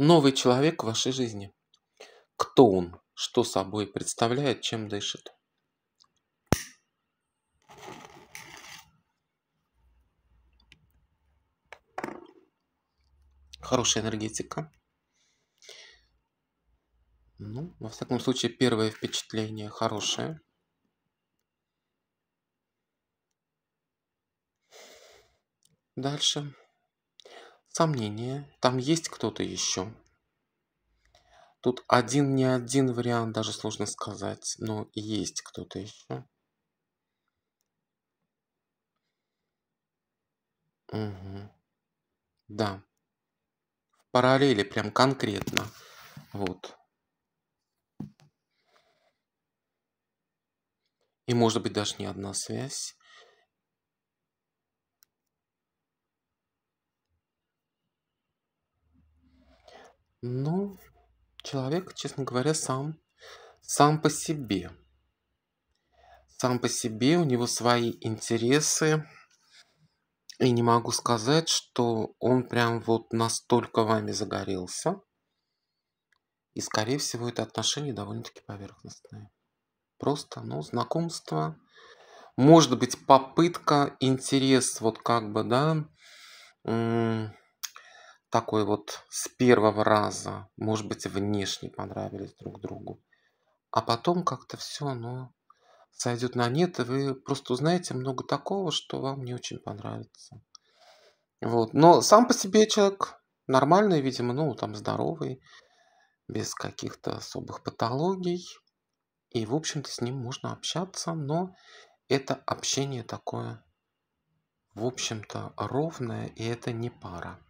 новый человек в вашей жизни. Кто он, что собой представляет, чем дышит. Хорошая энергетика. Ну, во всяком случае, первое впечатление хорошее. Дальше Сомнение, там есть кто-то еще. Тут один не один вариант, даже сложно сказать, но есть кто-то еще. Угу. Да. В параллели прям конкретно. Вот. И может быть даже не одна связь. Ну, человек, честно говоря, сам, сам по себе. Сам по себе, у него свои интересы. И не могу сказать, что он прям вот настолько вами загорелся. И, скорее всего, это отношения довольно-таки поверхностные. Просто, ну, знакомство. Может быть, попытка, интерес, вот как бы, да, такой вот с первого раза, может быть, внешне понравились друг другу. А потом как-то все оно сойдет на нет, и вы просто узнаете много такого, что вам не очень понравится. Вот. Но сам по себе человек нормальный, видимо, ну, там, здоровый, без каких-то особых патологий. И, в общем-то, с ним можно общаться, но это общение такое, в общем-то, ровное, и это не пара.